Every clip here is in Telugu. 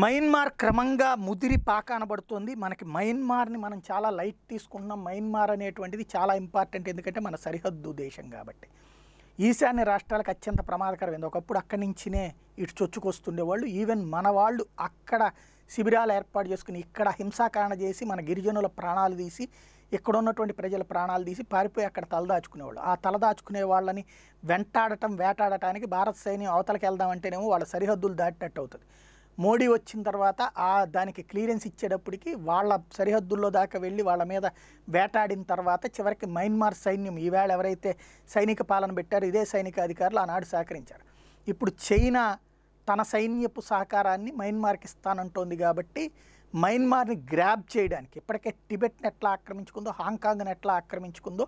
మయన్మార్ క్రమంగా ముదిరి పాక అనబడుతుంది మనకి మయన్మార్ని మనం చాలా లైట్ తీసుకున్నాం మయన్మార్ అనేటువంటిది చాలా ఇంపార్టెంట్ ఎందుకంటే మన సరిహద్దు దేశం కాబట్టి ఈశాన్య రాష్ట్రాలకు అత్యంత ప్రమాదకరమైంది ఒకప్పుడు అక్కడి నుంచినే ఇటు చొచ్చుకొస్తుండేవాళ్ళు ఈవెన్ మన వాళ్ళు అక్కడ శిబిరాలు ఏర్పాటు చేసుకుని ఇక్కడ హింసాకరణ చేసి మన గిరిజనుల ప్రాణాలు తీసి ఇక్కడ ఉన్నటువంటి ప్రజల ప్రాణాలు తీసి పారిపోయి అక్కడ తలదాచుకునేవాళ్ళు ఆ తలదాచుకునే వాళ్ళని వెంటాడటం వేటాడటానికి భారత సైన్యం అవతలకి వెళ్దామంటేనేమో వాళ్ళ సరిహద్దులు దాటినట్టు అవుతుంది మోడీ వచ్చిన తర్వాత ఆ దానికి క్లియరెన్స్ ఇచ్చేటప్పటికి వాళ్ళ సరిహద్దుల్లో దాకా వెళ్ళి వాళ్ళ మీద వేటాడిన తర్వాత చివరికి మయన్మార్ సైన్యం ఈవేళ ఎవరైతే సైనిక పాలన పెట్టారో ఇదే సైనిక అధికారులు ఆనాడు సహకరించారు ఇప్పుడు చైనా తన సైన్యపు సహకారాన్ని మయన్మార్కి ఇస్తానంటోంది కాబట్టి మయన్మార్ని గ్రాబ్ చేయడానికి ఇప్పటికే టిబెట్ని ఎట్లా ఆక్రమించుకుందో హాంకాంగ్ని ఎట్లా ఆక్రమించుకుందో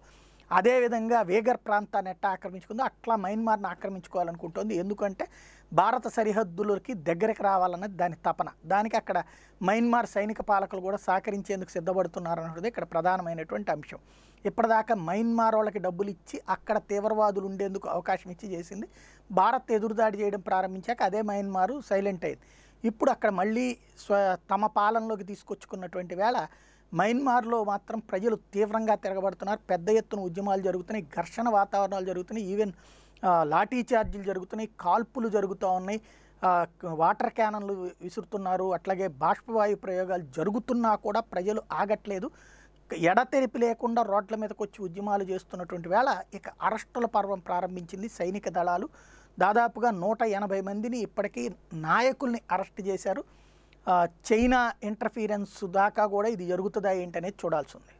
అదేవిధంగా వేగర్ ప్రాంతాన్ని ఎట్టా ఆక్రమించుకుందో అట్లా మయన్మార్ని ఆక్రమించుకోవాలనుకుంటుంది ఎందుకంటే భారత సరిహద్దులకి దగ్గరికి రావాలన్నది దాని తపన దానికి అక్కడ మయన్మార్ సైనిక పాలకులు కూడా సహకరించేందుకు సిద్ధపడుతున్నారన్నది ఇక్కడ ప్రధానమైనటువంటి అంశం ఇప్పటిదాకా మయన్మార్ వాళ్ళకి డబ్బులు ఇచ్చి అక్కడ తీవ్రవాదులు ఉండేందుకు అవకాశం ఇచ్చి చేసింది భారత్ ఎదురుదాడి చేయడం ప్రారంభించాక అదే మయన్మారు సైలెంట్ అయింది ఇప్పుడు అక్కడ మళ్ళీ స్వ తమ పాలనలోకి తీసుకొచ్చుకున్నటువంటి వేళ మయన్మార్లో మాత్రం ప్రజలు తీవ్రంగా తిరగబడుతున్నారు పెద్ద ఎత్తున ఉద్యమాలు జరుగుతున్నాయి ఘర్షణ వాతావరణాలు జరుగుతున్నాయి ఈవెన్ లాఠీ ఛార్జీలు జరుగుతున్నాయి కాల్పులు జరుగుతూ ఉన్నాయి వాటర్ క్యానన్లు విసురుతున్నారు అట్లాగే బాష్పవాయు ప్రయోగాలు జరుగుతున్నా కూడా ప్రజలు ఆగట్లేదు ఎడతెరిపి లేకుండా రోడ్ల మీదకి వచ్చి ఉద్యమాలు చేస్తున్నటువంటి వేళ ఇక అరెస్టుల పర్వం ప్రారంభించింది సైనిక దళాలు దాదాపుగా నూట ఎనభై మందిని ఇప్పటికీ నాయకుల్ని అరెస్ట్ చేశారు చైనా ఇంటర్ఫీరెన్స్ దాకా కూడా ఇది జరుగుతుందా ఏంటనేది చూడాల్సి ఉంది